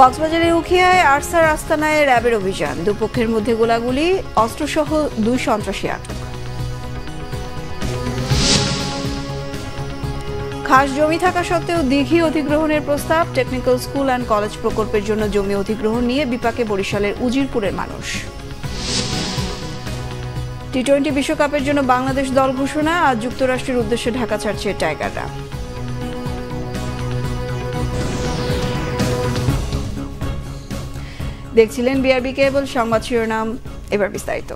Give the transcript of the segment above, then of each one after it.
কক্সবাজারের উখিয়ায় আরসার আস্তানায় র্যাবের অভিযান দুপক্ষের মধ্যে গোলাগুলি অস্ত্রসহ দুই সন্ত্রাসী আটক খাস জমি থাকা সত্ত্বেও দীঘি অধিগ্রহণের প্রস্তাব টেকনিক্যাল স্কুল অ্যান্ড কলেজ প্রকল্পের জন্য জমি অধিগ্রহণ নিয়ে বিপাকে বরিশালের উজিরপুরের মানুষ টি টোয়েন্টি বিশ্বকাপের জন্য বাংলাদেশ দল ঘোষণা আর যুক্তরাষ্ট্রের উদ্দেশ্যে ঢাকা ছাড়ছে টাইগাররা দেখছিলেন বিআরবি কেবল সংবাদ শিরোনাম এবার বিস্তারিত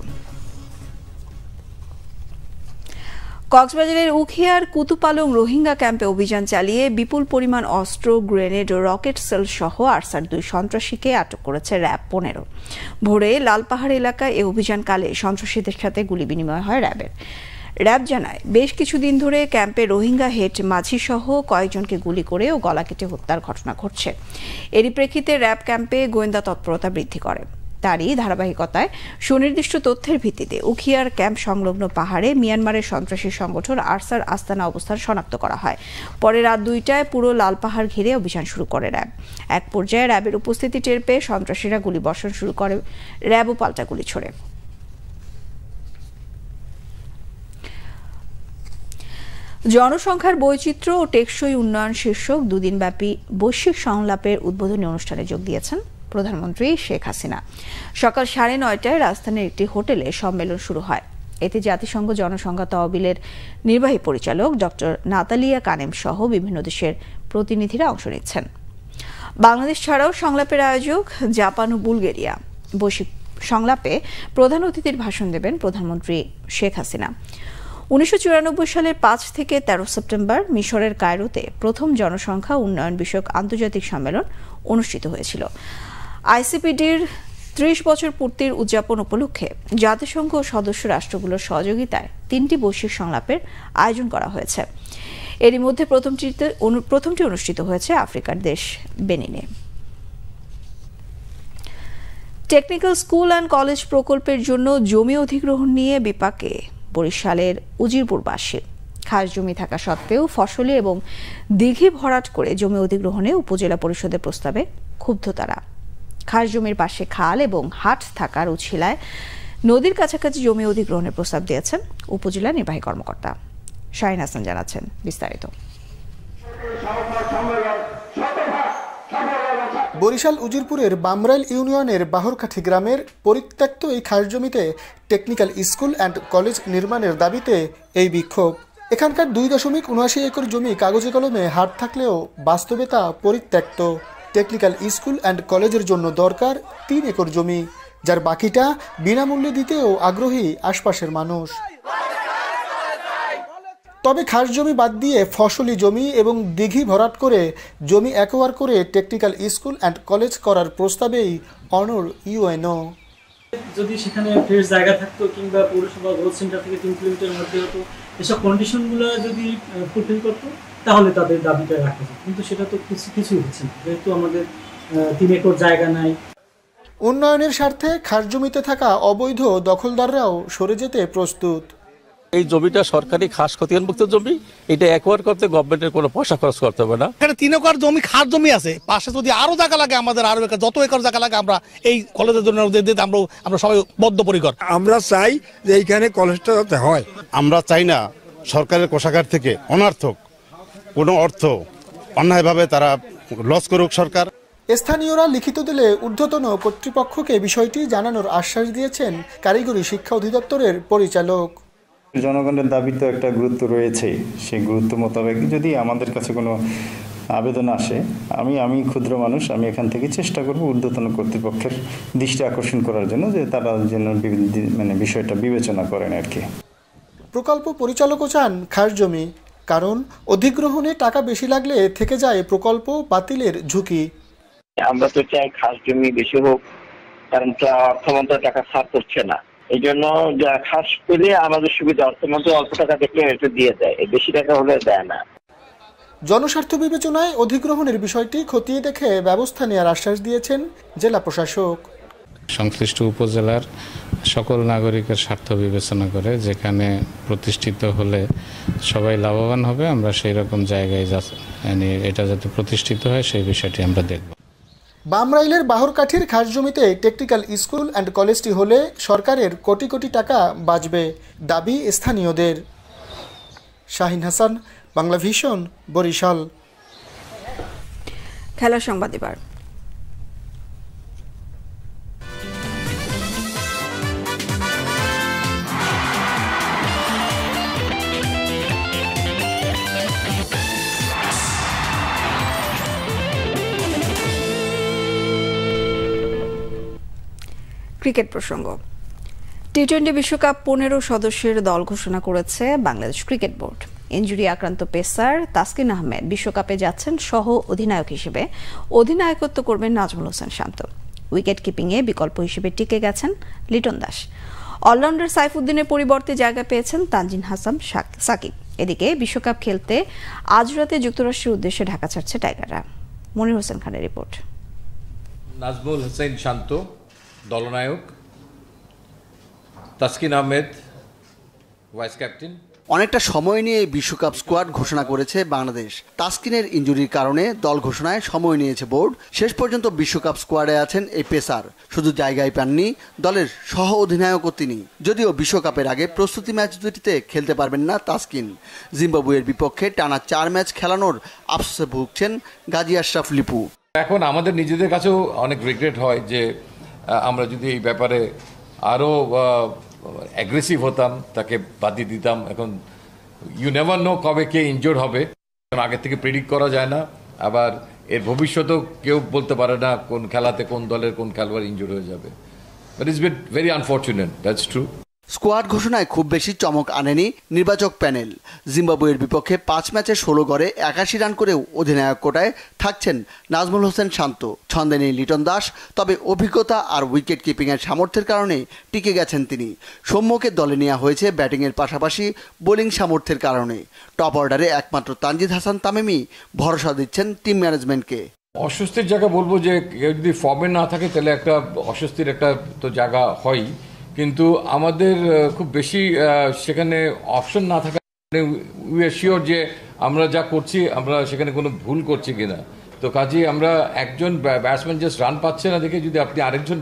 কক্সবাজারের উখিয়ার কুতুপালং রোহিঙ্গা ক্যাম্পে অভিযান চালিয়ে বিপুল পরিমাণ অস্ত্র গ্রেনেড ও রকেট সেল সহ আরসার দুই সন্ত্রাসীকে আটক করেছে র্যাব পনেরো ভোরে লালপাহাড় এলাকায় এ অভিযানকালে সন্ত্রাসীদের সাথে গুলি বিনিময় হয় র্যাবের র্যাব জানায় বেশ কিছুদিন ধরে ক্যাম্পে রোহিঙ্গা হেড মাঝিসহ কয়েকজনকে গুলি করে ও গলা কেটে হত্যার ঘটনা ঘটছে এরই প্রেক্ষিতে র্যাব ক্যাম্পে গোয়েন্দা তৎপরতা বৃদ্ধি করে তারই ধারাবাহিকতায় সুনির্দিষ্ট তথ্যের ভিত্তিতে উখিয়ার ক্যাম্প সংলগ্ন পাহাড়ে মিয়ানমারের সন্ত্রাসী সংগঠন আরসার আস্তানা অবস্থান শনাক্ত করা হয় পরে রাত দুইটায় পুরো লাল পাহাড় ঘিরে অভিযান শুরু করে র্যাব এক পর্যায়ে র্যাবের উপস্থিতি টের পেয়ে সন্ত্রাসীরা গুলি বর্ষণ শুরু করে র্যাবও পাল্টা গুলি ছোড়ে জনসংখ্যার বৈচিত্র্য ও টেকসই উন্নয়ন শীর্ষক দুদিনব্যাপী বৈশ্বিক সংলাপের উদ্বোধনী অনুষ্ঠানে যোগ দিয়েছেন প্রধানমন্ত্রী শেখ হাসিনা সকাল সাড়ে নয়টায় রাজধানীর একটি হোটেলে সম্মেলন শুরু হয় এতে জাতিসংঘ জনসংখ্যা তহবিলের নির্বাহী পরিচালক ডক্টর নাতালিয়া কানেম সহ বিভিন্ন দেশের প্রতিনিধিরা অংশ নিচ্ছেন বাংলাদেশ ছাড়াও সংলাপের আয়োজক জাপান ও বুলগেরিয়া বৈশ্বিক সংলাপে প্রধান অতিথির ভাষণ দেবেন প্রধানমন্ত্রী শেখ হাসিনা উনিশশো সালের পাঁচ থেকে ১৩ সেপ্টেম্বর মিশরের কায়রোতে প্রথম জনসংখ্যা উন্নয়ন বিষয়ক আন্তর্জাতিক সম্মেলন অনুষ্ঠিত হয়েছিল আইসিপিডির ত্রিশ বছর পূর্তির উদযাপন উপলক্ষে জাতিসংঘ সদস্য রাষ্ট্রগুলোর সহযোগিতায় তিনটি বৈশ্বিক সংলাপের আয়োজন করা হয়েছে এরই মধ্যে প্রথমটিতে প্রথমটি অনুষ্ঠিত হয়েছে আফ্রিকার দেশ বেনিনে টেকনিক্যাল স্কুল অ্যান্ড কলেজ প্রকল্পের জন্য জমি অধিগ্রহণ নিয়ে বিপাকে বরিশালের উজিরপুরবাসী খাস জমি থাকা সত্ত্বেও ফসলি এবং দিঘি ভরাট করে জমি অধিগ্রহণে উপজেলা পরিষদের প্রস্তাবে ক্ষুব্ধ তারা খাস জমির পাশে খাল এবং হাট থাকার উছিলায় নদীর কাছাকাছি জমি অধিগ্রহণের প্রস্তাব দিয়েছেন উপজেলা নির্বাহী কর্মকর্তা শাহিন হাসান জানাচ্ছেন বিস্তারিত বরিশাল উজিরপুরের বামরাইল ইউনিয়নের বাহরকাঠি গ্রামের পরিত্যক্ত এই খাসজমিতে টেকনিক্যাল স্কুল অ্যান্ড কলেজ নির্মাণের দাবিতে এই বিক্ষোভ এখানকার দুই দশমিক উনআশি একর জমি কাগজে কলমে হাট থাকলেও বাস্তবে তা পরিত্যক্ত টেকনিক্যাল স্কুল অ্যান্ড কলেজের জন্য দরকার তিন একর জমি যার বাকিটা বিনামূল্যে দিতেও আগ্রহী আশপাশের মানুষ তবে খাস জমি বাদ দিয়ে ফসলি জমি এবং দিঘি ভরাট করে জমি একোয়ার করে টেকনিক্যাল স্কুল অ্যান্ড কলেজ করার প্রস্তাবেই অনর ইউএন যদি সেখানে ফ্রেশ জায়গা থাকতো কিংবা পৌরসভা গ্রোথ সেন্টার থেকে তিন কিলোমিটার মধ্যে হতো এসব কন্ডিশনগুলো যদি ফুলফিল করতো তাহলে তাদের দাবিটা রাখা যায় কিন্তু সেটা তো কিছু কিছুই হচ্ছে না যেহেতু আমাদের তিন একর জায়গা নাই উন্নয়নের স্বার্থে খাস জমিতে থাকা অবৈধ দখলদাররাও সরে যেতে প্রস্তুত এই জমিটা সরকারি খাস ক্ষতিমুক্ত জমি এটা একবার করতে গভর্নমেন্টের কোনো পয়সা খরচ করতে হবে না এখানে তিন একর জমি খাস জমি আছে পাশে যদি আরো জায়গা লাগে আমাদের আরো একর যত একর জায়গা লাগে আমরা এই কলেজের জন্য আমরা আমরা সবাই বদ্ধপরিকর আমরা চাই যে এইখানে কলেজটা যাতে হয় আমরা চাই না সরকারের কোষাগার থেকে অনার্থক কোনো অর্থ অন্যায়ভাবে তারা লস করুক সরকার স্থানীয়রা লিখিত দিলে ঊর্ধ্বতন কর্তৃপক্ষকে বিষয়টি জানানোর আশ্বাস দিয়েছেন কারিগরি শিক্ষা অধিদপ্তরের পরিচালক জনগণের দাবি তো একটা গুরুত্ব রয়েছে সেই গুরুত্ব মোতাবেক যদি আমাদের কাছে কোনো আবেদন আসে আমি আমি ক্ষুদ্র মানুষ আমি এখান থেকে চেষ্টা করব ঊর্ধ্বতন কর্তৃপক্ষের দৃষ্টি আকর্ষণ করার জন্য যে তারা যেন মানে বিষয়টা বিবেচনা করেন আর কি প্রকল্প পরিচালকও চান খাস জমি কারণ অধিগ্রহণে টাকা বেশি লাগলে থেকে যায় প্রকল্প বাতিলের ঝুঁকি আমরা তো চাই খাস জমি বেশি হোক কারণ অর্থমন্ত্রক টাকা সার করছে না এই জন্য খাস পেলে আমাদের সুবিধা অর্থমন্ত্রী অল্প টাকা দেখলে একটু দিয়ে দেয় বেশি টাকা হলে দেয় না জনস্বার্থ বিবেচনায় অধিগ্রহণের বিষয়টি খতিয়ে দেখে ব্যবস্থা নেওয়ার আশ্বাস দিয়েছেন জেলা প্রশাসক সংশ্লিষ্ট উপজেলার সকল নাগরিকের স্বার্থ বিবেচনা করে যেখানে প্রতিষ্ঠিত হলে সবাই লাভবান হবে আমরা সেই রকম জায়গায় যা এটা যাতে প্রতিষ্ঠিত হয় সেই বিষয়টি আমরা দেখব বামরাইলের বাহরকাঠির খাস জমিতে টেকনিক্যাল স্কুল অ্যান্ড কলেজটি হলে সরকারের কোটি কোটি টাকা বাঁচবে দাবি স্থানীয়দের শাহিন হাসান বাংলা ভিশন বরিশাল খেলা সংবাদ এবার ক্রিকেট প্রসঙ্গ টি টোয়েন্টি বিশ্বকাপ পনেরো সদস্যের দল ঘোষণা করেছে বাংলাদেশ ক্রিকেট বোর্ড ইঞ্জুরি আক্রান্ত পেসার তাসকিন আহমেদ বিশ্বকাপে যাচ্ছেন সহ অধিনায়ক হিসেবে অধিনায়কত্ব করবেন নাজমুল হোসেন শান্ত উইকেট কিপিংয়ে বিকল্প হিসেবে টিকে গেছেন লিটন দাস অলরাউন্ডার সাইফুদ্দিনের পরিবর্তে জায়গা পেয়েছেন তানজিন হাসান সাকিব এদিকে বিশ্বকাপ খেলতে আজ রাতে যুক্তরাষ্ট্রের উদ্দেশ্যে ঢাকা ছাড়ছে টাইগাররা মনির হোসেন খানের রিপোর্ট নাজমুল হোসেন শান্ত দলনায়ক তাসকিন আহমেদ ভাইস ক্যাপ্টেন অনেকটা সময় নিয়ে বিশ্বকাপ স্কোয়াড ঘোষণা করেছে বাংলাদেশ তাসকিনের ইঞ্জুরির কারণে দল ঘোষণায় সময় নিয়েছে বোর্ড শেষ পর্যন্ত বিশ্বকাপ স্কোয়াডে আছেন এই পেসার শুধু জায়গায় পাননি দলের সহ অধিনায়কও তিনি যদিও বিশ্বকাপের আগে প্রস্তুতি ম্যাচ দুটিতে খেলতে পারবেন না তাসকিন জিম্বাবুয়ের বিপক্ষে টানা চার ম্যাচ খেলানোর আফসোসে ভুগছেন গাজী আশরাফ লিপু এখন আমাদের নিজেদের কাছেও অনেক রিগ্রেট হয় যে আমরা যদি এই ব্যাপারে আরও অ্যাগ্রেসিভ হতাম তাকে বাদি দিতাম এখন ইউ নেভার নো কবে কে ইনজোর হবে আগে থেকে প্রেডিক্ট করা যায় না আবার এর ভবিষ্যতেও কেউ বলতে পারে না কোন খেলাতে কোন দলের কোন খেলোয়াড় ইনজোর হয়ে যাবে but it's bit very unfortunate that's true squad ঘোষণায় খুব বেশি চমক আনেনি নির্বাচক প্যানেল জিম্বাবুয়ের বিপক্ষে পাঁচ ম্যাচে ষোলো গড়ে একাশি রান করেও অধিনায়ক কোটায় থাকছেন নাজমুল হোসেন শান্ত ছন্দে নেই লিটন দাস তবে অভিজ্ঞতা আর উইকেট কিপিংয়ের সামর্থ্যের কারণে টিকে গেছেন তিনি সৌম্যকে দলে নেওয়া হয়েছে ব্যাটিংয়ের পাশাপাশি বোলিং সামর্থ্যের কারণে টপ অর্ডারে একমাত্র তানজিদ হাসান তামিমি ভরসা দিচ্ছেন টিম ম্যানেজমেন্টকে অস্বস্তির জায়গা বলবো যে যদি ফর্মে না থাকে তাহলে একটা অস্বস্তির একটা তো জায়গা হয় কিন্তু আমাদের খুব বেশি সেখানে অপশন না থাকা উই আর শিওর যে আমরা যা করছি আমরা সেখানে কোনো ভুল করছি কিনা তো কাজেই আমরা একজন ব্যাটসম্যান জাস্ট রান পাচ্ছে না দেখে যদি আপনি আরেকজন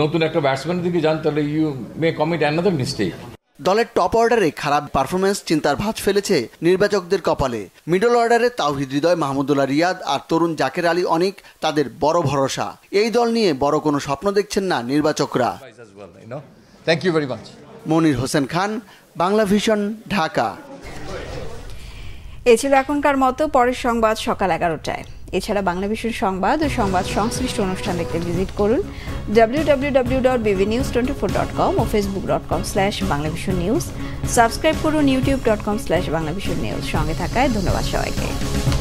নতুন একটা ব্যাটসম্যানের দিকে যান তাহলে you may commit another mistake দলের টপ অর্ডারে খারাপ পারফরমেন্স চিন্তার ভাঁজ ফেলেছে নির্বাচকদের কপালে মিডল অর্ডারে তাওহিদ হৃদয় মাহমুদুল্লাহ রিয়াদ আর তরুণ জাকের আলী অনেক তাদের বড় ভরসা এই দল নিয়ে বড় কোনো স্বপ্ন দেখছেন না নির্বাচকরা know. Thank you very much. Monir Hossain Khan Bangla vision Dhaka এ ছিল এখনকার মতো পরের সংবাদ সকাল এগারোটায় এছাড়া বাংলা বিশ্ব সংবাদ ও সংবাদ সংশ্লিষ্ট অনুষ্ঠান দেখতে ভিজিট করুন ফোর ডট কম ও Facebook dot com slash Bangla facebookcom news subscribe করুন YouTube dot com slash Bangla youtubecom news সঙ্গে থাকায় ধন্যবাদ সবাইকে